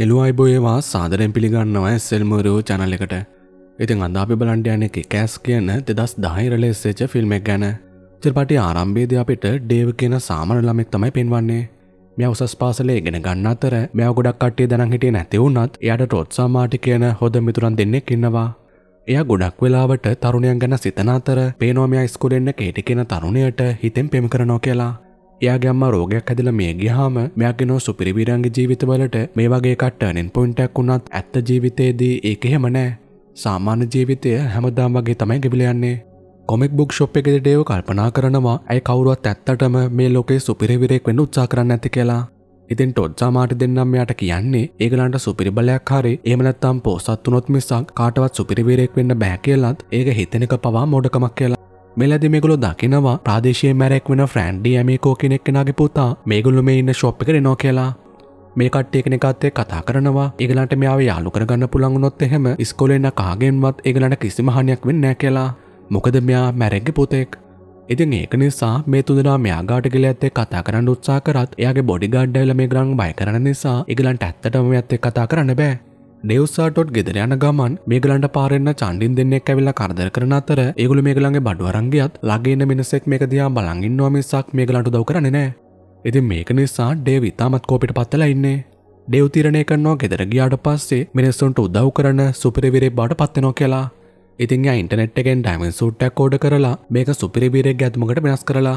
හෙළුවයිබෝ ඒවා සාදරෙන් පිළිගන්නවා ඇස්සෙල්මරූ චනල් එකට ඉතින් අදාපි බලන්ටයන එක කෑස් කියන්න දෙදස් දාහිරලෙස්සේච ෆිල්ම්ෙක් ගැන චිරපටි ආරම්භේද අපිට ඩේව කියන සාමන ළමෙක් තමයි පෙන්වන්නේ මෙ උසස් පාසලේ ගෙන ගන්න අතර මෙයා ගොඩක් කට්ටේ දැන හිටිය නැතිවුනත් එයට ටොත්සා මාටි කියන හොද මිතුරන් දෙන්නෙක් ඉන්නවා එය ගොඩක් වෙලාවට තරුණයන් ගැන සිතන අතර පේනෝමයා ස්කුලෙන්න්න කේටි කියෙන තරුණයට හිතෙන් පෙම කරනෝ කියලා එයාගේ අම්මා රෝගයක් හැදලා මිය ගියාම මෙයාගේ නෝ සුපිරි වීරයන්ගේ ජීවිතවලට මේ වගේ කට්ටර්නින් පොයින්ට් එකක් වුණත් ඇත්ත ජීවිතේදී ඒක එහෙම නෑ. සාමාන්‍ය ජීවිතය හැමදාම වගේ තමයි ගෙවිල යන්නේ. කොමික් බුක් ෂොප් එකේදී ඩේව කල්පනා කරනවා ඇයි කවුරුවත් ඇත්තටම මේ ලෝකේ සුපිරිවිරෙක් වෙන්න උත්සාහ කරන්නේ නැති කියලා. ඉතින් ටොඩ්සා මාට දෙන්නම් මෙයාට කියන්නේ ඒගලන්ට සුපිරි බලයක් හරි එහෙම නැත්නම් පොසත් වුණොත් මිසක් කාටවත් සුපිරිවිරෙක් වෙන්න බෑ කියලාත් ඒක හිතෙන එක පවා මෝඩකමක් කියලා. මෙලදි මේගොලො දකිනවා ප්‍රාදේශය මැරෙක් වෙන ෆ්‍රන්ඩි ඇමිකෝ කෙනෙක් කෙනගේ පුතා මේගොල්ලු මේ ඉන්න ශොප් එක එනෝ කියලා මේ කට්ටේ කෙනෙකත්තේ කතා කරනවා ඒගලන්ට මෙයාව යාලු කරගන්න පුළන්ගුණොත් එහෙම ස්කොලෙන්න කාගෙන්වත් ඒගලට කිසිමහනයක් වෙන්න කියලා මොකද මෙයා මැරැග්ග පොතෙක් ඉතින් ඒක නිසා මේ තුදනා මෙයාගාට ගෙල ඇත්තේ කතා කරන්න උත්සා කරත් එයාගේ බොඩිගාඩ්ඩයිල මේ ග්‍රං බය කරන නිසා ඒගලන්ට ඇත්තටම ඇත්තේ කතා කරන්න බෑ ඩෙව්සාටොට් ගෙදර යන ගමන් මේගලන්ට පාරෙන්න්න චන්ඩින් දෙන්නෙක් ඇවිල්ලා කරදර කරන අතර ඒගුළු මේගලන්ගේ බඩුවරංගියත් ලගේන්න මිනිසෙක් මේක දයා බලංගින්නවා මිසක් මේගලන්ට දව කරන්නේ නෑ ඉතින් මේක නිසා ඩේව් ඉතාමත් කෝපිට පත්තලා ඉන්නේ ඩෙව් තිරණය කරනවා ගෙදර ගියාට පස්සේ මිනිස්සුන්ට උදව් කරන සුපිරිවිරේ බාට පත්වෙනවා කියලා ඉතින් ඉන්ටනෙට් එකෙන් ඩයිමන් සුට්ටක් ෝඩ කරලා මේක සුපිරිවිරේ ගැත්මකට වෙනස් කරලා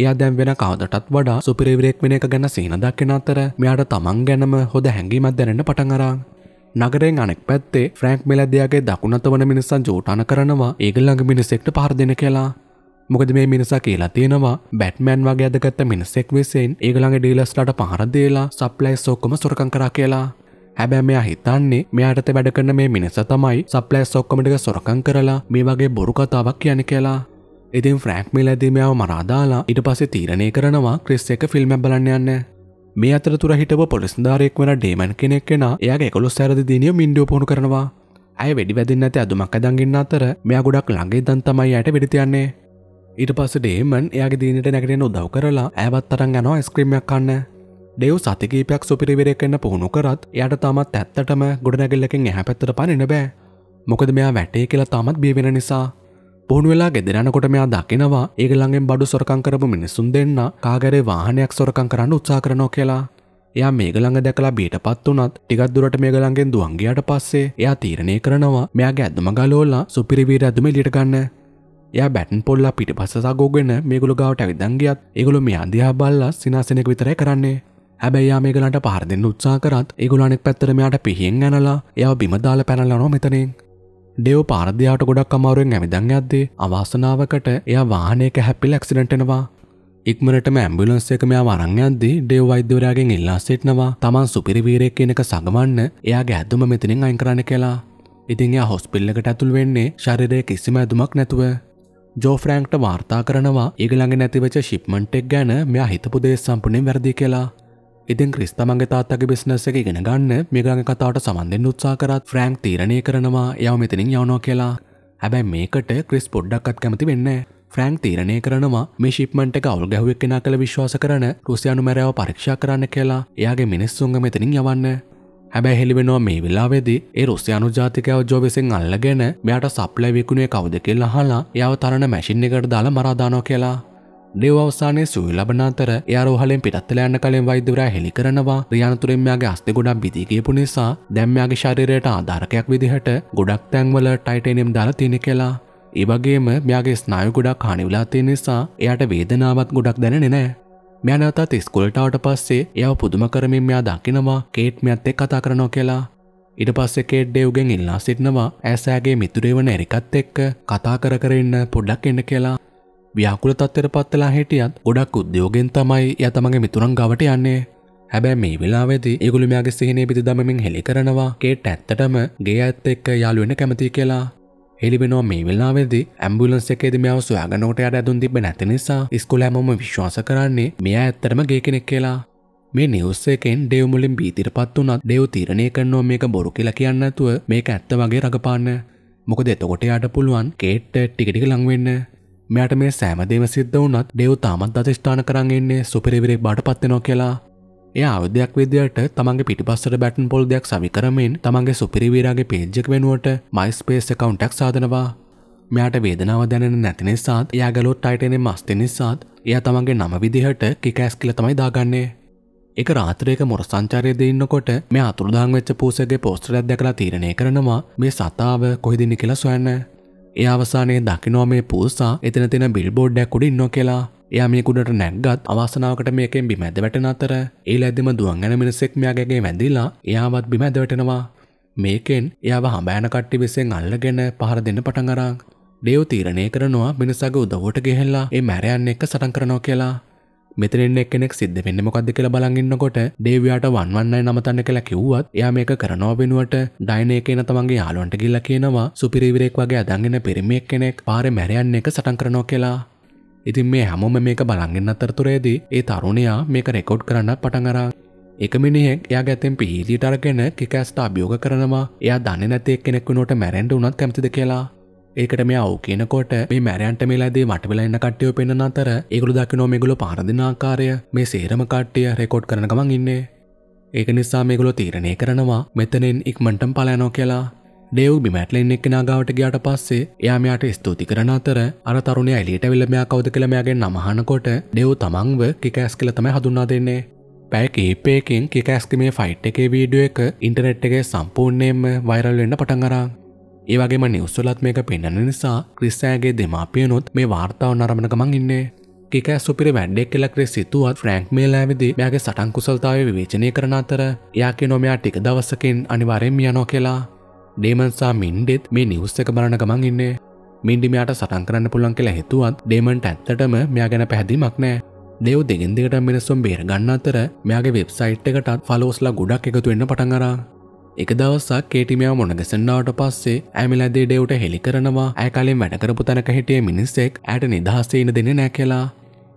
එයා දැම් වෙන කවදටත් වඩා සුපිරිවිරෙක් වෙන එක ගැන සිහින දක්කෙන අතර මෙයාට තමන් ගැනම හොඳ හැඟීමත් දැනෙන පටන් අරා නගරෙන් අනෙක් පැත්තේ ෆ්‍රෑන්ක් මෙලදයාගේ දකුණත වන මිනිසන් ජෝටන කරනවා ඒගල්ළඟ මිනිසෙක්ට පහරදින කියලා. මොකද මේ මිනිසා කියලා තියෙනවා බැට්මෑන් වගේ අදගත්ත මිනිසෙක් විසින් ඒගළඟ ඩීලස්ලට පහරදේලා සප්ලයි සෝක්කම සොරකං කරා කියලා. හැබැ මෙයා හිතන්නේ මෙයාටත වැඩකන්න මේ මිනිස තමයි සප්ලයි සොක්කමටික සොරකං කරලා මේ වගේ බොරු කතාවක් කියන කියලා. ඉතින් ෆ්‍රෑන්ක් මිලදීමයාව මරාදාලා ඉට පසේ තීරණය කරනවා ක්‍රිස් එක ෆිල්ම් බලන්න යන්න මේ අතරතුර හිටව පොලිස්ධාරයෙක් වන ඩේමන් කෙනෙක් කෙන එයාගේ කොළොස් සැරදි දිනිය මින්ඩියෝ පොුණු කරනවා ඇය වැඩි වැදින්න ඇති අදුමක් අදගන්න අතර මෙයා ගොඩක් ළඟේ දන් තමයි යට වෙඩිතියන්නේ ඊට පස්ස ඩේමන් එයාගේ දීනට නැගෙන උදව් කරලා ඇවත් තරන් යනවා ස්ක්‍රීමයක් කන්න ඩෙව් සතිකීපයක් සුපිරිවරයක් එන්න පුහුණු කරත් එයට තමත් ඇත්තටම ගොඩනැගල්ලකින් එහැ පැත්තර පණන බෑ මොකද මෙයා වැටේ කියලා තමත් බියවෙන නිසා පුහුණු වෙලා ගෙදරනකොට මෙයා දකිනවා ඒක ළඟෙන් බඩු සොරකම් කරපු මිනිසුන් දෙන්න කාගරේ වාහනයක් සොරකම් කරන්න උත්සාහ කරනවා කියලා. එයා මේක ළඟ දැකලා බීටපත් වුණත් ටිකක් දුරට මේක ළඟෙන් දුවන් ගියාට පස්සේ එයා තීරණය කරනවා මෙයාගේ ඇඳුම ගලවලා සුපිරි වීර ඇඳුම එළියට ගන්න. එයා බැටන් පොල්ලා පිටිපස්ස සගෝගෙන මේගොල්ලෝ ගාවට ඇවිදන් ගියත් ඒගොල්ලෝ මෙයා දිහා බැලලා සිනාසෙනෙක් විතරයි කරන්නේ. හැබැයි යා මේගලන්ට පහර දෙන්න උත්සාහ කරත් ඒගොල්ලෝ අනෙක් පැත්තට මෙයාට පිහින් ඇනලා එයාව බිම දාලා පැනලා යනවා මෙතනින්. ඩෙව් පාරදියාට ගොඩක් අමාරුවෙන් ඇමිදං ඇද්දේ අවාසනාවකට එයා වාහනයක හැපිල ඇක්සිඩටෙනවා ඉක්මනටම ඇම්බිලන්ස් එක මෙයා වරන් යද්දී ඩෙව් වෛද්‍යවරයාගෙන් ඉල්ලා සිටිනවා තමන් සුපිරිවීරයෙක් කියන එක සගමන්න එයාගේ ඇදුම මෙතනින් අයින් කරන්න කියලා. ඉතින් එයා හොස්පිටල් එකට ඇතුල් වෙන්නේ ශරීරයේ කිසිම ඇදුමක් නැතුව. ජෝ ෆ්‍රැන්ක්ට වාර්තා කරනවා ඊගළඟ නැතිවෙච්ච ෂිප්මන්ට් එක ගැන මෙයා හිතපු දේ සම්පූර්ණයෙන් වැරදි කියලා. ඉතින් ක්‍රිස් තමන්ගේ තාත්තගේ බිස්නස් එක ඉගෙන ගන්න මේගගේ කතාවට සමන්දෙන් උත්සා කරත් ෆ්‍රෑන්ක් තීරණය කරනවා යව මෙතනින් යවනෝ කියලා හැබැයි මේකට ක්‍රිස් පොඩ්ඩක්ත් කැමති වෙන්න ෆ්‍රෑන්ක් තීරණය කරනවා මේ ශිප්මන්ට එක අවුල් ගැහුවෙක් කෙනා කළ විශ්වාස කරන රුසියානු මැරෑව පරීක්ෂා කරන්න කියලා එයාගේ මිනිස්සුන්ග මෙතනින් යවන්න හැබැ හෙළිවෙනවා මේ වෙලාවේදී ඒ රුස්යානු ජාතිකයව ජෝවිසින් අල්ලගෙන මෙයාට සප්ලයි විකුණේ කවුද කියලා අහලා එයාව තරණ මැෂින් එකට දාලා මරා දානවා කියලා ලියව අවසානයේ සුවි ලබන අතර එයා රෝහලෙන් පිටත් වෙලා යන කලින් වෛද්‍යවරයා හෙළි කරනවා රියානතුරෙන් මෙයාගේ අස්ථි ගොඩක් බිඳී ගියපු නිසා දැන් මෙයාගේ ශරීරයට ආධාරකයක් විදිහට ගොඩක් තැන්වල ටයිටේනියම් දාලා තියෙන කියලා ඒවගේම මෙයාගේ ස්නායු ගොඩක් හනිවිලාතිය නිසා එයට වේදනාවත් ගොඩක් දැනෙන නෑ. මෙයානතත් ස්කුල්ටාවට පස්සේ එයාව පුදුම කරමින් මෙයා දකිනවා කේට් මෙත් එක් කතා කරනෝ කියලා. ඉට පස්සේ කේට් ඩෙව්ගෙන් ඉල්ලා සිටනවා ඇසෑගේ මිතුරේවන එරිකත් එක්ක කතා කර කරන්න පොඩ්ඩක් එන්න කියලා ව්‍යාකුල තත්වයට පත්වෙලා හිටියත් ගොඩක් උද්‍යෝගෙන් තමයි එයා තමන්ගේ මිතුරන් ගවට යන්නේ. හැබැයි මේ වෙලාවේදී ඒගොල්ලෝ මෙයාගේ සිහිනේ පිටි දමමින් හෙලි කරනවා කේට් ඇත්තටම ගේ ඇත්ත එක්ක යාළු වෙන්න කැමතියි කියලා. හෙලි වෙනවා මේ වෙලාවේදී ඇම්බියුලන්ස් එකේදී මෙයාව සොයාගන්නකොට යාට ඇඳුම් තිබ්බේ නැති නිසා ඉස්කෝලේ හැමෝම විශ්වාස කරන්නේ මෙයා ඇත්තටම ගේ කෙනෙක් කියලා. මේ නිවුස් එකෙන් ඩේව් මුලින් බීතිරපත් වුණත් ඩේව් තීරණය කරනවා මේක බොරු කියලා කියන්නේ නැතුව මේක ඇත්ත වගේ රඟපාන්න. මොකද එතකොට යාට පුළුවන් කේට් ටික ටික ලඟ වෙන්න. මෙයාට මේ සෑමදේම සිද්ධ වුණත් ඩෙව් තාමත් අධිෂ්ඨාන කරන් එන්නේ සුපිරිවිරෙක් බාටපත් වෙනවා කියලා. එයා අවධයක් විදියට තමන්ගේ පිටිපස්සට බැටන් පොල් දෙයක් සවිකරමින් තමන්ගේ සුපිරිවීරාගේ පේජ්ජක වෙනුවට මයිස්පේස් එකවුන්ටක් සාදනවා. මෙයාට වේදනාව දැනෙන නැති නිසාත් එයා ගලොත් අයිටනෙන් මස්ති නිසාත් එයා තමන්ගේ නම විදිහට කිකෑස් කියල තමයි දාගන්නේ. එක රාත්‍රයක මොර සංචාරයද ඉන්නකොට මේ අතුරුදාං වෙච්ච පූසගේ පෝස්ටරයක් දැකලා තීරණය කරනවා මේ සතාව කොහිදිනි කියලා සොයන්න ඒ අවසානයේ දකිනවා මේ පූසා එතන තියෙන බිල්බෝඩ්ඩයක් උඩ ඉන්නවා කියලා. එයා මේ කුඩට නැග්ගත් අවසනාවකට මේකෙන් බිම ඇද වැටෙන අතර ඒ ලැද්දෙම දුවන් යන මිනිසෙක් මෙයාගේ වැඳිලා එයාවත් බිම ඇද වැටෙනවා. මේකෙන් එයාව හඹෑන කට්ටි විසෙන් අල්ලගෙන පහර දෙන්න පටන් අරන්. දේව් තීරණය කරනවා මිනිසාගේ උදව්වට ගෙහෙල්ලා ඒ මැරයන් එක්ක සටන් කරනවා කියලා. මෙතනින් එක්කෙනෙක් සිද්ධ වෙන්නේ මොකද්ද කියලා බලන් ඉන්නකොට ඩේවියාට 119 නම තන්න කියලා කිව්වත් එයා මේක කරනවා වෙනුවට ඩයින එකේ යන තමන්ගේ යාළුවන්ට ගිහිල්ලා කියනවා සුපිරිවිරෙක් වගේ අදන් ඉන්න පිරිමියෙක් කෙනෙක් පාරේ මැරයන් එක සටන් කරනවා කියලා ඉතින් මේ හැමෝම මේක බලන්ගෙන් අතරතුරේදී ඒ තරුණයා මේක රෙකෝඩ් කරන්න පටන් අරන් එක මිනිහෙක් එයා ගැතෙන් පිහිලියට අරගෙන කිකෑස්ට අභියෝග කරනවා එයා දන්නේ නැති එක්කෙනෙක් වුණාට මැරෙන්න උනත් කැමතිද කියලා ඒකට මේ අව් කියනකොට මේ මැරයන්ට මේලාදේ මට වෙලා එන්න කට්ටියෝ පෙන්න්න අතර ඒගොලු දකිනෝ මේගොලු පාරදින ආකාරය මේ සේරම කට්ටිය රෙකෝඩ් කරන ගමන් ඉන්නේ. ඒක නිසා මේගොලු තීරණය කරනවා මෙතනෙන් ඉක්මටම් පලයනෝ කියලා ඩෙව් බිමැටලෙන් එක් නාගාවට ගියාට පස්සේ එයාමයාට ස්තුති කරන අතර අර තරුණය එලියට වෙල්ලමයා කවද කළමයාගෙන් නමහනකොට ඩෙව් තමන්ව කිකෑස් කළ තමයි හඳුන්නා දෙන්නේ. පැය කීපයකින් කිකෑස්කමේ ෆයිට් එකේ වීඩියෝ එක ඉන්ටනෙට් එකේ සම්පූර්ණයෙන්ම වයිරල් වෙන්න පටන් අරන්. ඒවගේම නිවස්සලත් මේක පෙන්න්න නිසා ක්‍රිස්සෑගේ දෙමාපියනොත් මේ වාර්තාව නරමණ ගමන් ඉන්නේ එක සුපිරි වැඩ්ඩෙක් කෙලක් රෙ සිතුවත් ෆ්‍රෑන්ක් මේලෑවිදි මෙයාගේ සටන් කුසල්තාව විවේචනය කරන අතර එයාගේ නොමයා ටික දවසකින් අනිවාරෙන් යනෝ කියලා ඩේමන්සා මින්ඩෙත් මේ නිවස් එක බලන ගමන් ඉන්නේ මින්ඩිමයාට සටන් කරන්න පුළන් කියලා හිතුවත් ඩේමන්ට ඇත්තටම මෙයා ගැන පැහැදිමක් නෑ දෙව් දෙගෙන් දෙකට මිනිස්සුම් බේර ගන්න අතර මෙයාගේ වෙබ්සයිට් එකටත් ෆලෝස්ලා ගොඩක් එකතු වෙන්න පටන් අරා එක දවසක් කේටිමියා මොනගසන්නාවට පස්සේ ඇමිලදේ ඩෙව්ට හෙළි කරනවා ඇය කලින් වැඩකරපු තැනක හිටිය මිනිස්සෙක් ඇයට නිදහසේ ඉන්න දෙන්නේ නැහැ කියලා.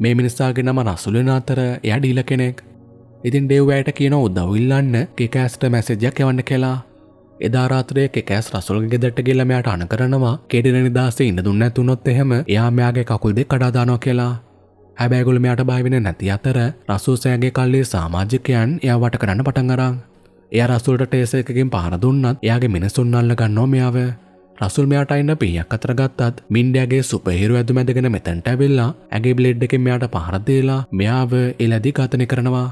මේ මිනිස්සාගේ නම රසුල් වෙන අතර එයා ඩීල කෙනෙක්. ඉතින් ඩෙව් ඇයට කියන උදව් ඉල්ලන්න කෙකෑස්ට මැසේජයක් එවන්න කියලා. එදා රාත්‍රයේ කෙකෑස් රසුල්ගේ ගෙදරට ගිහලා මෙයාට අණ කරනවා කේඩින නිදාසේ ඉඳ දුන්න නැතුනොත් එහෙම එයා මෙයාගේ කකුල් දෙක කඩා දානවා කියලා. හැබැයි ඒගොල්ලෝ මෙයාට බය වෙන්නේ නැති අතර රසූ සෑගේ කල්ලි සමාජිකයන් එයා වට කරන්න පටන් අරන්. එය රසුල්ට ටේස එකකින් පහර දුන්නත් එයාගේ මිනිසුන්නල්ල ගන්නෝ මෙයාව රසුල් මෙයාට අයින්න පීයක් අතර ගත්තත් මින්ඩයාගේ සුපහිරු ඇදු මැදගෙන මෙතැන්ට ඇවිල්ලා ඇගේ බ්ලෙඩ් එකෙන් මෙයාට පහරදේලා මෙයාව එලදි ඝාතනය කරනවා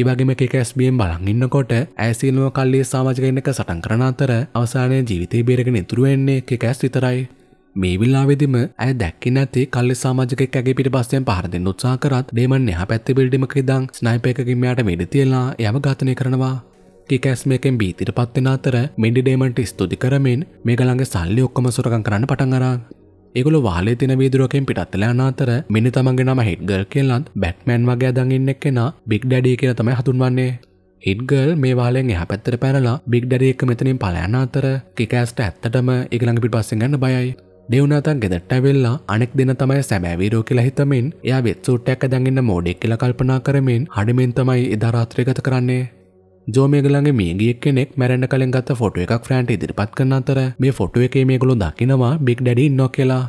ඒවගේම කෙකස්බියෙන් බලන් ඉන්නකොට ඇසිල්ම කල්ලේ සාමාජකන්නක සටන් කරන අතර අවසානය ජීවිතය බේරගෙන ඉතුරුවෙන්නේ කෙකැස් විතරයි මේ විල්ලාවෙදිම ඇය දැක්කි නැති කල්ලි සාමාජකෙක් ඇගේ පිට පස්සයෙන් පහරදින් උත්සා කරත් ඩේමන් එහ පැත්ති පිල්ඩිමක ඉදං ස්නයිපයකින්මයාට මිඩ තියලා යම ඝාතනය කරනවා කිකෑස්මයකෙන් බීතිට පත්වෙන අතර මෙඩිඩේමන්ට ස්තුති කරමින් මේ ගළඟ සල්ලි ඔක්කම සොරකන් කරන්න පටන්ගරා ඒගොලු වාලේ තින වීදුරුවකින් පිටත්වෙලාන අතර මිනි තමන්ගේ නම හිට්ගල් කියල්ලත් බැට්මෑන් වගේ දඟන්න එක්කෙන බික් ඩඩිය කියල තමයි හතුන්වන්නේ ඉඩ්ගල් මේ වාලෙන් එහ පැත්තර පැනලා බික් ඩඩියෙක් මෙතනින් පලයන අතර කිකෑස්ට ඇත්තටම එකළඟ පිට පස්සෙන් ගන්න බයයි දෙවුණනතන් ගෙදට ඇවෙල්ලා අනෙක් දෙන තමයි සැබෑවීරෝ කියලා හිතමින් එයා වෙත්සූට්ටැක දැඟන්න මෝඩෙක් කියල කල්පනා කරමින් හඩිමෙන් තමයි ඉදරාත්‍රයගත කරන්නේ ජෝමේගලගේ මේගියක් කෙනෙක් මැරෙන කලින් ගත්ත ෆොටුව එකක් ෆ්‍රෑන්ට ඉදිරිපත් කරන අතර මේ ෆොටුව එකේ මේගොලු දකිනවා බික් ඩැඩි ඉන්නෝ කියලා.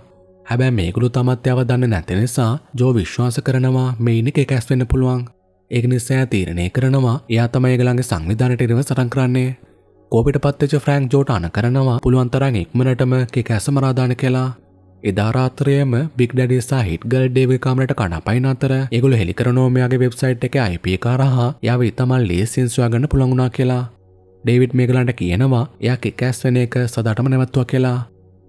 හැබැයි මේගොලු තමත් යව දන්න නැති නිසා ජෝ විශ්වාස කරනවා මෙයිනි එක ඇස් වෙන්න පුළුවන්. ඒක නිසා තීරණය කරනවා එයා තමයි ඒගලගේ සංවිධානයට ඉරව සටන් කරන්නේ. කෝපිට පත්වෙච්ච ෆ්‍රෑන්ක් ජෝට අන කරනවා පුළුවන් තරම් ඉක්මනටම කෙක ඇසමරාදාන කියලා. එදා රාත්‍රියේම බිග් ඩැඩි සහ හිට් ගර්ල් ඩේවි කාමරයට කන අපයින් අතර ඒගොල්ලෝ හෙලි කරන ඔමයාගේ වෙබ්සයිට් එකේ IP එක හරහා යාව ඉතමල් ලේසියෙන් සොයාගන්න පුළුවන් වුණා කියලා ඩේවිඩ් මේගලන්ට කියනවා එයා කිකැස් වෙන එක සදාටම නැවත්තුව කියලා.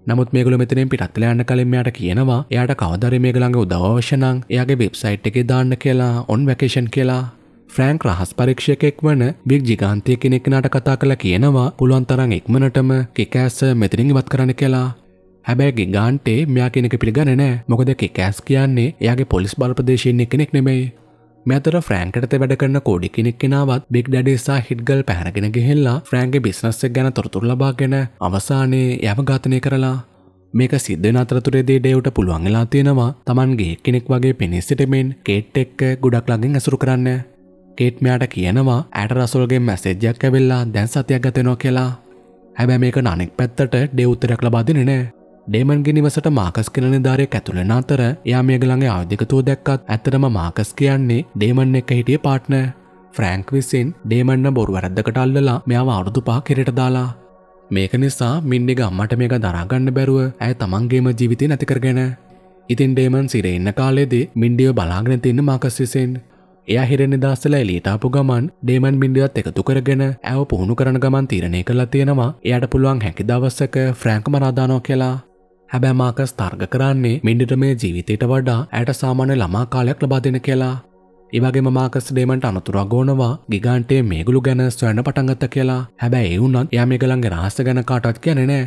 නමුත් මේගොල්ලෝ මෙතනින් පිටත්ලා යන්න කලින් මෙයාට කියනවා එයාට කවදාරි මේගලන්ගේ උදව් අවශ්‍ය නම් එයාගේ වෙබ්සයිට් එකේ දාන්න කියලා on vacation කියලා. ෆ්‍රෑන්ක් රහස් පරීක්ෂකෙක් වන බිග් ජිගාන්තය කෙනෙක් නට කතා කළා කියනවා පුළුවන් තරම් ඉක්මනටම කිකැස් මෙතනින් ඉවත් කරන්න කියලා. හැබැයි ගාන්ටේ මෙයා කෙනෙක පිළිගන්න නෑ මොකද කෑස් කියන්නේ එයාගේ පොලිස් බලපදේශයෙන්නේ කෙනෙක් නෙමෙයි මෙතර ෆ්‍රෑන්කට වැඩ කරන කෝඩි කෙනෙක් කෙනාවත් බික් ඩඩේසා හිට්ගල් පැහරගෙන ගෙහෙල්ලා ෆ්‍රෑන්ගේ බිස්නස්සෙක් ගැන තොරතුර ලබාගෙන අවසානයේ යම ඝාතනය කරලා මේක සිද්ධන අතරතුරේදේ ඩේවට පුළුවන්ගලා තියෙනවා තමන්ගේ කෙනෙක් වගේ පෙනෙස්සිටමෙන් කේට් එක්ක ගොඩක් ලඟින් ඇසුරු කරන්න කේට් මෙයාට කියනවා ඇට රසුල්ගේ මැසෙජ්ජයක් ඇවෙල්ලා දැන් සතියක් ගතෙනෝ කියලා හැබැ මේක අනෙක් පැත්තට ඩේ උත්තරයක් ලබාදිනනෑ ඩේමන්ගේ නිවසට මාකස් කෙන නිධාරයක් ඇතුළෙන අතර එයා මේගළඟ ආධිකතුව දැක්කත් ඇතරම මාකස් කියන්නේ ඩේමන් එක හිටිය පාට්න. ෆ්‍රෑංක් විසින් ඩේමන්න බොරු වැරද්දකට අල්ලලා මෙයාව අවුරුදු පහ කෙරට දාලා. මේක නිසා මින්නෙ ගම්මට මේක දරාගන්න බැරුව ඇය තමන්ගේම ජීවිතය නැතිකරගෙන. ඉතින් ඩේමන් සිර එන්න කාලේදේ මින්ඩියෝ බලාගෙන තින්න මාකස් විසින්. එයා හිරෙන දස්සල එලීටාපු ගමන් ඩේමන් බින්ඩියත් එකතු කරගෙන ඇව පුහුණු කරන ගමන් තීරණය කළා තියෙනවා එයට පුළුවන් හැකි දවස්සක ෆ්‍රෑංක මනාදානෝ කියලා හැබැ මාකස් තර්ග කරන්නේ මින්ඩට මේ ජීවිතයට වඩා ඇයට සාමාන්‍ය ළමා කාලයක් ලබා දෙන කියලා. ඒවගේ මාකස් ඩේමට අනතුරක් ගෝනවා ගිගන්ටේ මේගුළු ගැන ස්වන්න පටන්ගත්ත කියලා හැබැ එවුනත් යාමේගලන්ගේ රහස ගැන කාටත් කියනනෑ.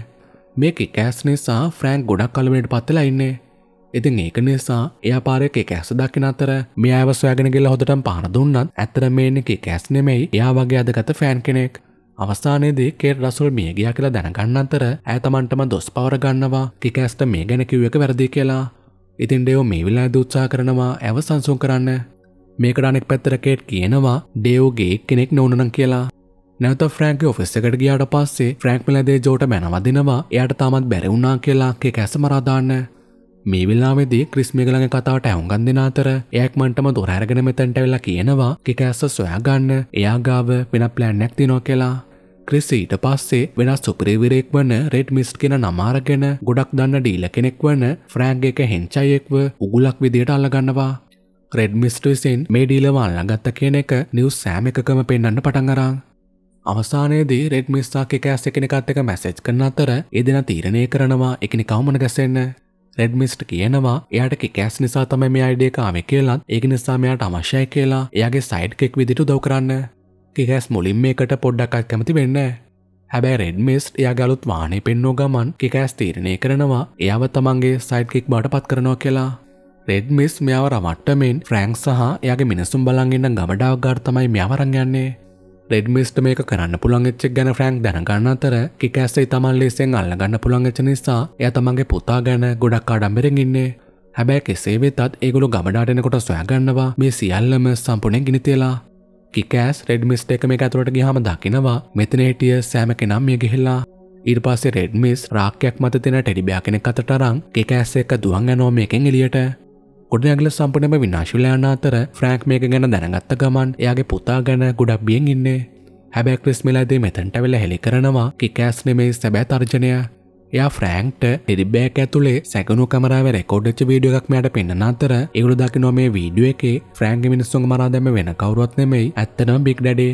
මේක කෑස් නිසා ෆ්‍රෑන්ක් ගොඩක් කලමට පත්වෙලා ඉන්නේ. ඉතින් ඒක නිසා එයාපාරයක කෑස දක්කින අතර මේ අව සොයගෙනගෙල හොදටම් පහන දුන්නත් ඇතර මේනක කෑස් නෙමෙයි යා වගේ අදගත ෆෑන් කෙනෙක් අවස්ථානයේදී කේට් රසුල් මිය ගියා කියලා දැනගන්න අතර ඇය තමන්ටම දොස් පවර ගන්නවා කිකෑස්ට මේ ගැන කිව් එක වැරදි කියලා. ඉතින් ඩේව් මේ වෙලාවේදී උත්සාහ කරනවා ඇව සංසුන් කරන්න. මේකට අනෙක් පැත්තට කේට් කියනවා ඩේව්ගේ කෙනෙක් නෝනනම් කියලා. නැවත ෆ්‍රෑන්ක්ගේ ඔෆිස් එකට ගියාට පස්සේ ෆ්‍රෑන්ක් මිලදේ ජෝට මැනවදිනවා එයාට තාමත් බැරි වුණා කියලා කිකෑස් මරා දාන්න. මේ වෙලාවේදී ක්‍රිස් මේගලගේ කතාවට ඇහුම්කන් දෙන අතර එයක් මන්ටම දොර අරගෙන මෙතනට වෙලා කියනවා කිකෑස්ස සොයාගන්න එයා ගාව වෙන ප්ලෑන් එකක් තියෙනවා කියලා. ක්‍රිස් ඊට පස්සේ වෙනස් සුපිරිවිරෙක් වන රෙඩ් මිස්ට් කියන නමාරගෙන ගොඩක් දන්න ඩීල කෙනෙක් වන ෆ්‍රෑන්ග් එක හෙන්චයියෙක්ව උගුලක් විදියට අල්ලගන්නවා. රෙඩ් මිස්ට් විසින් මේ ඩීලව අල්ලගත්ත කියන එක නිවුස් සෑම එකකම පෙන්වන්න පටන් අරන්. අවසානයේදී රෙඩ් මිස්ටා කෙකෑස් එකනිකත් එක මැසේජ් කරන අතර එදෙන තීරණය කරනවා එකනි කවමන ගැසෙන්න රෙඩ්මිස්ට කියනවා එයාට කෑස් නිසා තමයි මේ අයිඩියකාව කියලත් ඒක නිසා මෙයාට අමශ්‍යය කියලා එයාගේ සයිඩ්කෙක් විදිට දව කරන්න කිකැස් මුලින් මේකට පොඩ්ඩක්ත් කැමති වෙන්න හැබැයි රෙඩ්මිස්ට එයා ගලුත් වානේ පෙන්නෝ ගමන් කිකෑස් තීරණය කරනවා එයාව තමන්ගේ සයිඩ්කෙක් බට පත් කරනවා කියලා රෙඩ්මිස් මෙයාව රවට්ටමෙන් ෆ්‍රෑන්ක් සහ එයාගේ මිනිසුම් බලන්ගන්න ගමඩාව ගාර්තමයි මෙයාවරං යන්නේ රෙඩ්මිස්ට මේක කරන්න පුළන්ච්චක් ගැන ෆ්‍රෑන්ක් දැනගන්න අතර කිකෑස්සේ තමන් ලේසිෙන් අල්ලගන්න පුළංච්ච නිසා එය තමන්ගේ පුතා ගැන ගොඩක් අඩම්බෙරෙන් ඉන්නේ හැබැයි කෙසේ වෙතත් ඒගොලු ගමඩාටනකොට සොයගන්නවා මේ සියල්ලම සම්පුනෙන් ගිනිතිලා කිකෑස් රෙඩ්මිස්ට එක මේ ඇතුරට ගිහම දකිනවා මෙතන හිටිය සෑම කෙනම් මිය ගිහිල්ලා ඉර්පාසේ රෙඩ්මිස් රාක්‍යයක් මත තින ටෙඩිබයා කෙනෙක් අතටරං කිකෑස් එක දුවන් ඇනෝ මේකෙන් එලියට ගොඩනැගිල්ල සම්පූර්ණයෙන්ම විනාශ වෙලා යන අතර ෆ්‍රැන්ක් මේක ගැන දැනගත්ත ගමන් එයාගේ පුතා ගැන ගොඩක් බියෙන් ඉන්නේ. හැබැයි ක්‍රිස් මෙලාදී මෙතනට වෙලා හෙලි කරනවා කිකෑස් නෙමෙයි සැබෑ තර්ජනය. එයා ෆ්‍රෑන්ක්ට ඩිරිබ්බෑක් ඇතුලේ සැකනු කමරාව රෙකෝඩ්ච් වීඩියෝ එකක් මෙයාට පෙන්වන අතර ඒගොල්ලෝ දකිනවා මේ වීඩියෝ එකේ ෆ්‍රෑන්ක්ගේ මිනිස්සුන්ව මරා දැම්ම වෙන කවුරුවත් නෙමෙයි ඇත්තටම බිග් ඩැඩේ.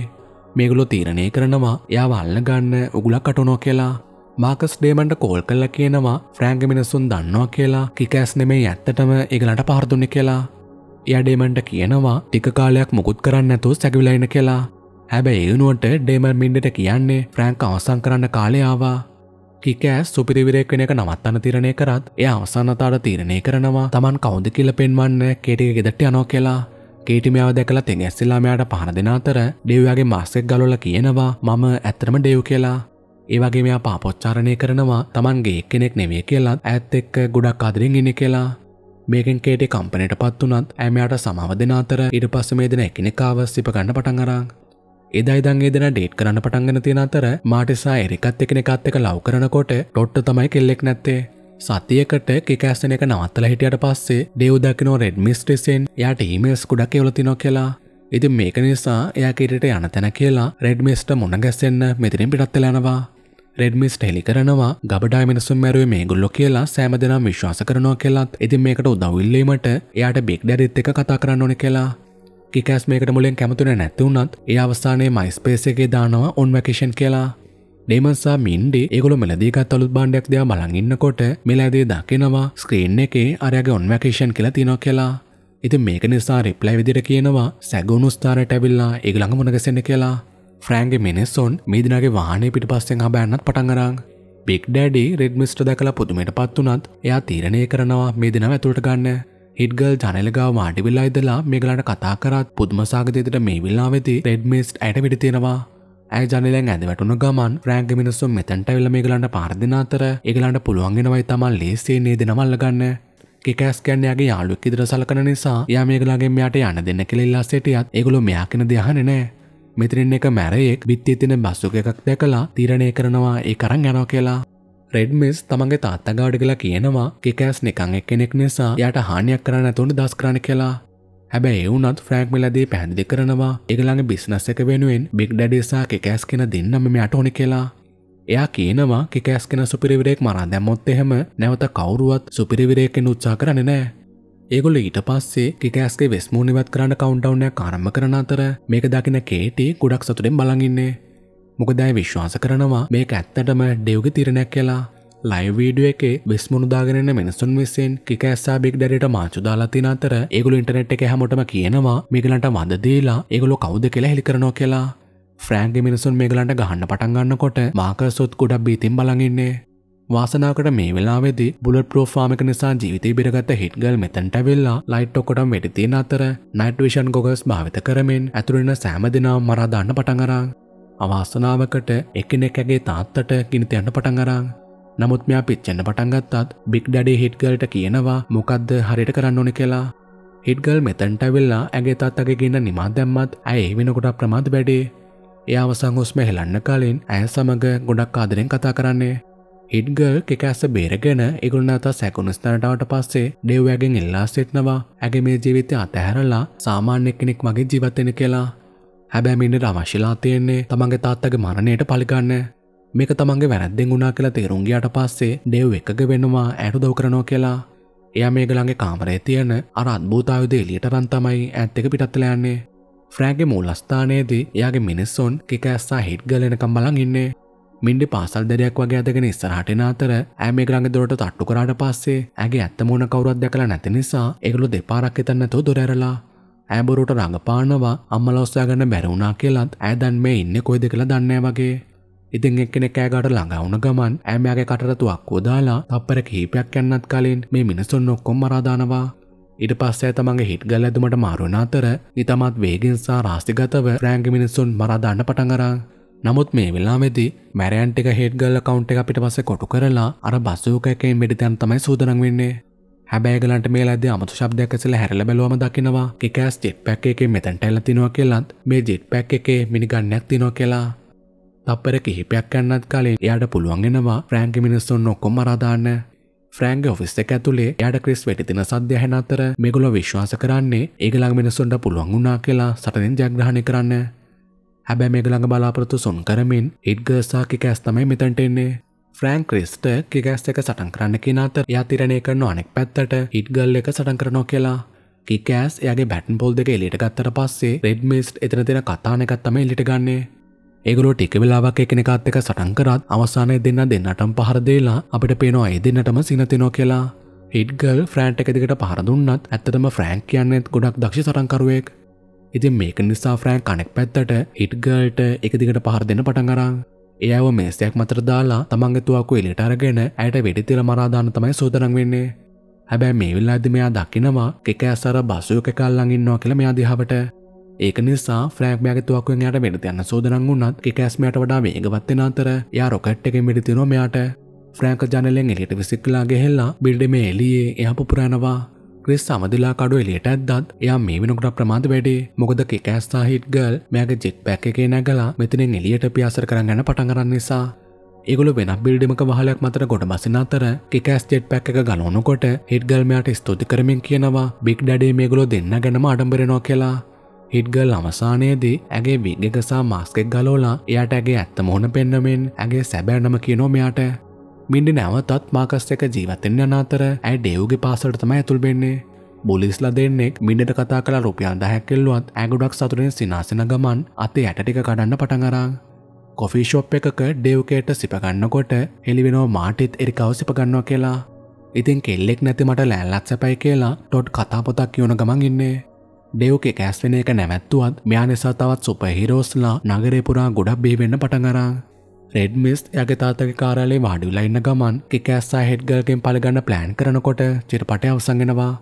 මේගොල්ලෝ තීරණය කරනවා එයාව අල්ලගන්න උගුලක් අටවනවා කියලා. මාකස් ඩේමන්ට කෝල් කල්ල කියනවා ෆ්‍රෑංග මිනිස්සුන් දන්නවා කියලා කිකෑස් නෙමේ ඇත්තටම ඒගලට පහරදුන්න කියලා. යඩේමන්ට කියනවා ටික කාලයක් මුකුත් කරන්න ඇතු සැකිවිලයින කියලා. හැබැ ඒනුවට ඩේමර් මින්ඩට කියන්නේ ෆ්‍රෑංක අවසං කරන්න කාලයාවා කිකෑස් සුපිරිවිරෙක් වෙන එක නවත්තන තිරණය කරත් එය අවසන්නතාට තීරණය කරනවා තමන් කවුද කියල පෙන්වන්න කෙටික ගෙදට යනෝ කියලා කේටිමියාව දැකලා තෙන් ඇස්සිලාමයාට පහන දෙන අතර ඩෙව්යාගේ මාස්සෙක් ගලොල කියනවා මම ඇත්තරම ඩෙව් කියලා ඒවගේ මෙයා පාපොච්චාරණය කරනවා තමන්ගේ කෙනෙක් නෙවේ කියලා ඇත් එක්ක ගොඩක් අදරින් ඉන්න කියලා මේකෙන් කේටේ කම්පනයට පත් වනත් ඇමයාට සමාව දෙෙන අතර ඉඩ පස්ස මේ දෙන එකනෙකාව සිප ගන්න පටන් අරං එදයිදන් ඒ දෙෙන ඩේට් කරන්න පටන්ගෙන තියෙන අතර මාටිසා එරිකත් එකනෙකත් එක ලව් කරනකොට ටොට්ට තමයි කෙල්ලෙක් නැත්තේ සතියකට කෙකෑස්සන එක නවත්තල හිටියට පස්සේ ඩෙව්දකිනෝ රෙඩ් මිස්ට්‍රෙසෙන් යාට ඊමේස් ගොඩක් එවලතිනො කියලා ඉතින් මේක නිසා එයා කිරට යන තැන කියලා රෙඩ්මිස්ට මුණගැස්සෙන්න්න මෙතිරින් පිටත්වෙලනවා රෙඩ්මිස් හෙලි කරනවා ගබඩාමිනිසුම් මැරුව මේ ගුල්ලො කියලා සෑම දෙනම් විශ්වාස කරනවා කියලත් ඉති මේකට උදවවිල්ලීමට එයාට බෙක් ඩැරිත් එක කතා කරන්න ඕන කියලා කිකෑස් මේකට මුලින් කැමතුන නැතිවුනත් ඒ අවස්ථානයේ මයිස්පේසගේ දානවා ඔන්වැකිෂන් කියලා ඩේමන්සා මින්ඩේ ඒගොල මෙලදීගත් අලුත් බාණ්ඩයක් දෙයා බලඟඉන්නකොට මෙලෑදේ දකිනවා ස්ක්‍රීන් එකේ අරයාගේ ඔන්වැකේෂන් කියලා තිනො කියලා ඉති මේක නිසා රිප්ලයි විදිර කියනවා සැගුණුස්ථාරට ඇවිල්ලා ඒගළඟ මොනගසෙන කියලා ෆ්‍රෑන්ගේ මෙනෙස්සොන් මීදිනගේ වාහනේ පිට පස්සෙන් හබෑන්නත් පටන්ගරාග. බික් ඩඩි රෙඩ් මිස්ට දැකලා පුදුමට පත්වනත් එයා තීරණය කරනවා මේ දෙනව ඇතුළට ගන්න. හිඩ්ගල් ජනලගාව මාටිවිල්ලා ඉදලා මේගලට කතා කරත් පුද්මසාගතයට මේ විල්ලා වෙති රෙඩ් මිස්ට ඇයට පිටි තියෙනවා. ඇ ජනලෙන් ඇද වැටුණු ගමන් ෆ්‍රෑන්ග මිනිස්සුම් මෙතැන්ට වෙල මේගලන්ට පාර්දින අතර ඒගලන්ට පුළුවන්ගෙනවයි තමන් ලේසේ නේ දෙනමල්ලගන්න. කෙකෑස්කැන්නයාගේ යාලුක් ඉදිර සලකන නිසා යා මේගලාගේ මෙයාට යන දෙන්න කෙල්ලා සිටියත් ඒගොලු මෙයාකෙන දෙහනනෑ මෙතිරින් එක මැරයෙක් බිත්තිය තින බස්සුක එකක් දැකලා තීරණය කරනවා ඒ කරන් යනෝ කියලා. රෙඩ්මිස් තමන්ගේ තාත්තගාඩ කියලා කියනවා කෙකෑස් නිකං එක් කෙනෙක් නිසා යට හානියක් කරන්න ඇතුන්ට දස්කරණ කියලා හැබැයි ඒවුනත් ෆ්‍රෑක් මිලදී පැහැදිලි කරනවා ඒගළඟ බිස්නස් එක වෙනුවෙන් බික් ඩඩිසා කෙකෑස් කෙන දෙන්නම මෙයාට ඕනි කියලා. එයා කියනවා කෙකෑස් කෙන සුපිරිවිරෙක් මරා දැම්මොත් එහෙම නැවත කවුරුවත් සුපිරිවිරයකෙන් උත්සා කරන්නේ නෑ. ඒගොල්ල ඊට පස්සේ ටිටෑස්ගේ වෙස්මූනිවත් කරන්න කවුන්ටවනයක් කාරම්ම කරන අතර මේක දකින කේටි ගොඩක් සතුරෙන් බලඟින්නේ. මොකදෑ විශ්වාස කරනවා මේ ඇත්තටම ඩෙව්ග තිරණයක් කියලා. ලයිවීඩුව එක වෙස්මුණදාගෙනන්න මිනිසුන් විසින් කිකඇස්සා බික් ඩරට මාචුදාලතින අතර ඒගුල ඉටනෙට් එක හැමටම කියනවා මේගලන්ට වදදීලා ඒගොලො කවුද කියලා හෙළි කරනවා කියලා. ෆ්‍රෑන්ග මිනිසුන් මේගලන්ට ගහන්න පටන්ගන්නකොට මාකසොත් කුඩක් බීතින් බලඟන්නේ වාසනාවකට මේ වෙලාවේදී බුලට් ප්‍රූෆ් ෆාම් එක නිසා ජීවිතේ බිරගත්ත හිට්ගල් මෙතනට ඇවිල්ලා ලයිට් ඔක්කොටම වෙඩි තියෙන අතර නයිට් විෂන් ගොගල්ස් භාවිත කරමින් ඇතුළේ සෑම දිනම මරා දාන්න පටන් අරන් අවාසනාවකට එකිනෙකගේ තාත්තට ගිනිත යන්න පටන් අරන් නමුත් මෙයා පිච්චෙන්න පටන් ගත්තත් බිග් ඩඩේ හිට්ගල්ට කියනවා මොකද්ද හරියට කරන්න ඕනේ කියලා. හිට්ගල් මෙතනට ඇවිල්ලා ඇගේ තාත්තගේ ගින්න නිමා දැම්මත් ඇය ඒ වෙනකොට ප්‍රමාද වැඩේ. එයා අවසන් හුස්ම හෙලන්න කලින් ඇය සමග ගොඩක් ආදරෙන් කතා කරන්නේ. ඉඩ්ගල් එකඇස බේරගෙන ඉගුල්න්න අතා සැකුණු ස්ථනටාවට පස්සේ ඩෙව්වැගෙන් එල්ලා සිටනවා ඇගේ මේ ජීවිතය අතහැරල්ලා සාමාන්‍ය කෙනෙක් මගේ ජීවත්වෙන කියලා හැබැමින්නට අවශිලා තියෙන්නේ තමන්ගේ තාත්තගේ මරණයට පලිගන්න මේක තමන්ගේ වැරද්දෙන් වුණා කියලා තේරුන්ගයාට පස්සේ ඩෙව් එකග වෙනවා ඇයට දව කරනෝ කියලා එය මේගළන්ගේ කාමරේ තියෙන අරත් භූතාවද එලියට රන්තමයි ඇත්තක පිටත්තලයන්නේ ෆ්‍රෑගේ මූලස්ථානයේදී එයාගේ මිනිස්සොන් එක ඇස්සා හිට් ගලනකම් බලන් ඉන්නේ මින්ඩි පාසල් දෙරයක් වගේ ඇදගෙන ඉස්සරහට එන අතර ඇය මේ ගඟ දොරට තට්ටු කරාට පස්සේ ඇගේ ඇත්ත මූණ කවුරුත් දැකලා නැති නිසා ඒගොල්ලෝ දෙපාරක් හිතන්න නැතුව දොර ඇරලා ඇය බොරුවට රඟපානවා අම්මලා ඔස්සා ගන්න බැරි වුණා කියලත් ඇය දැන් මේ ඉන්නේ කොයිද කියලා දන්නේ වගේ ඉතින් එක්කෙනෙක් ඇගට ළඟ වුණ ගමන් ඇමයාගේ කටරතුවක් උදාලා තප්පර කීපයක් යන්නත් කලින් මේ මිනිසුන් ඔක්කොම මරාදානවා ඉට පස්සේ තමන්ගේ හිට් ගල් ඇදුමට මාරුණ අතර ඉතමත් වේගෙන් සා රාස්තිගතව රෑංග මිනිසුන් මරාදාන්න පටන් අරන් නමුත් මේ වෙලාමෙදී මැරයන්ටික හෙඩ්ගල්ල කවුන්් එක පිට පස කොටු කරලා අර බස්සූකැකෙන් මිඩිතන් තමයි සූදනං වෙන්නේ හැබැගලට මේ ලද අමතු ශබ්දයක් ඇසල හැරල බැලුවම දකිනවා එකෑස් ජෙට් පැක් එකේ මෙතැන්ට ඇල තිනවා කියලත් මේ ජෙට් පැක් එකේ මිනිගන්නයක් තිනවා කියලා තප්පර කිහිපයක් ඇන්නත් කලින් එයාට පුළුවන්ගෙනවා ෆ්‍රෑන්ග මිනිස්සුන් ඔක්කොම රදාන්න ්‍රෑන්ග ෆිස් එක ඇතුලේ යට ක්‍රිස් වැටිතින සද්‍ය හැන අතර මෙගොල විශ්වාස කරන්නේ ඒගලක් මිනිසුන්ට පුළුවන් වුණා කියලා සටතින් ජග්‍රහණය කරන්න හැබැ මේ ළඟ බලාපොරොත්තු සොන් කරමින් ඉඩ්ගර්සා කිකෑස් තමයි මෙතැන්ට එන්නේ ෆ්‍රෑන් ක්‍රිස්ට කිගෑස් එක සටන් කරන්න කිනාතර යාතිරණය කරන අනෙක් පැත්තට ඉඩ්ගල් එක සටන් කරනෝ කියලා කිකෑස් යගේ බැටන් පොල් දෙක එලිට ගත්තට පස්සේ රෙඩ් මිස්ට් එතන දෙෙන කතානකත්තම එලිට ගන්නේ ඒගොලෝ ටික වෙලාවක් එකනෙකාත් එක සටන් කරත් අවසානය දෙන්න දෙන්නටම් පහරදේලා අපිට පේනවා ඒ දෙන්නටම සිනතිනෝ කියලා හිඩ්ගල් ෆ්‍රෑන්ට් එකදිකට පහරදුන්නත් ඇත්තටම ෆ්‍රෑන්ක් කියන්නෙත් ගොඩක් දක්ෂ සටන්කරුවෙක් ඉතින් මේක නිසා ෆ්‍රෑන් කනෙක් පැත්තට හිට්ගල්ට එක දිගට පහර දෙන්න පටන් අරන්. එයාව මේසයක් මතර දාලා තමන්ගේ තුවක්කු එලියට අරගෙන ඇයට වෙඩි තියලා මරා දාන්න තමයි සූදානම් වෙන්නේ. හැබැයි මේ වෙලාවේදී මෙයා දකිනවා කෙක ඇසර බසුවක කල්ලන් ඉන්නවා කියලා මෙයා දිහාවට. ඒක නිසා ෆ්‍රෑක් මෙයාගේ තුවක්කුවෙන් එයාට වෙඩි තියන්න සූදානම් වුණත් කෙකැස් මෙයාට වඩා වේගවත් වෙන අතර එයා රොකට් එකෙන් වෙඩි තියනවා මෙයාට ෆ්‍රෑන්ක් ජනලෙන් එළියට විසිකලා ගෙහෙල්ලා බිල්ඩමේ එළියේ එයා පුපුරනවා ක්‍රිස් සමදිලා කඩු එලියට ඇද්දත් එයා මේ වෙනකොට ප්‍රමාද වැඩේ මොකද කෙකෑස්ථා හිට් ගල් මෑගේ ජෙට් පැක් එකේ නැගලා මෙතනින් එලියට පියාසර කරන් යන පටන් ගන්න නිසා ඒගොලු වෙනක් බිල්ඩිමක වහලයක් මතර ගොඩ බසින අතර කෙකෑස් ජෙට් පැක් එක ගලවනකොට හිට් ගල් මෙයාට ස්තුති කරමින් කියනවා බිග් ඩඩේ මේගොලෝ දෙන්න ගැනම අඩම්බරෙනවා කියලා හිට්ගල් අවසානයේදී ඇගේ විග්ගකසා මාස්කෙක් ගලෝලා එයාට ඇගේ ඇත්ත මොහොන පෙන්නමෙන් ඇගේ සැබෑනම කියනෝ මෙයාට මින්ඩි නැවතත් මාකස් එක ජීවතෙන් යන අතර ඇ ඩේව්ගේ පාසට තමයි ඇතුල් වෙන්නේ බොලිස්ල දෙන්නෙක් මිඩට කතා කළ රුපියන් දැහැක්කෙල්ලුවත් ඇගුඩක් සතුරෙන් සිනාසන ගමන් අතේ ඇටටික කඩන්න පටඟරා. කොෆිෂොප් එකක ඩෙව්කේට සිපගන්නකොට එලිවෙනෝ මාටිත් එරිකව සිපගන්නවා කියලා. ඉතින් කෙල්ලෙක් නැති මට ලෑල්ලත් සැපයි කියලා ටොට් කතාපොතක් කියවන ගමන් ඉන්නේ. ඩෙව්ක කෑස්වෙන එක නැවැත්තුවත් මෙයා නිසා තවත් සුපහිරෝස්ලා නගරේ පුරා ගොඩක් බිහිවෙන්න පටඟරා. රෙඩ් මිස් යගේ තාතක කාරලේ මාඩියුලා ඉන්න ගමන් කිකෑස්සා හෙඩ්ගල්ගෙන් පළගන්න ප්ලෑන් කරනකොට චිරපටය අවසංගෙනවා